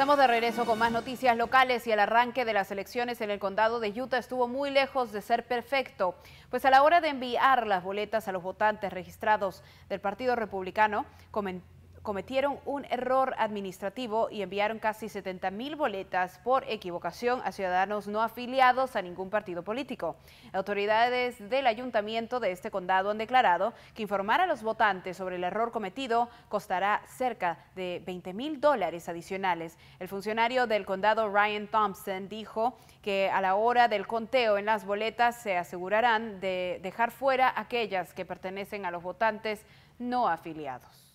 Estamos de regreso con más noticias locales y el arranque de las elecciones en el condado de Utah estuvo muy lejos de ser perfecto, pues a la hora de enviar las boletas a los votantes registrados del Partido Republicano, comentó cometieron un error administrativo y enviaron casi 70 mil boletas por equivocación a ciudadanos no afiliados a ningún partido político. Autoridades del ayuntamiento de este condado han declarado que informar a los votantes sobre el error cometido costará cerca de 20 mil dólares adicionales. El funcionario del condado Ryan Thompson dijo que a la hora del conteo en las boletas se asegurarán de dejar fuera aquellas que pertenecen a los votantes no afiliados.